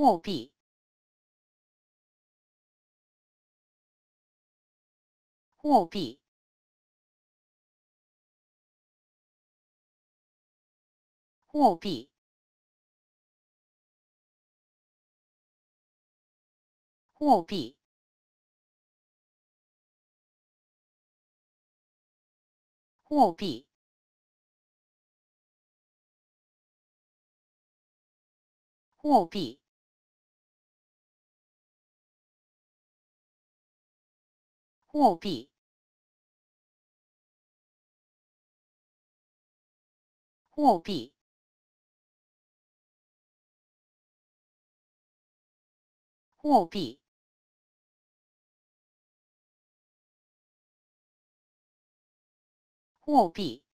务必，务必，务必，务必，务必，务必。务必，务必，务必，务必。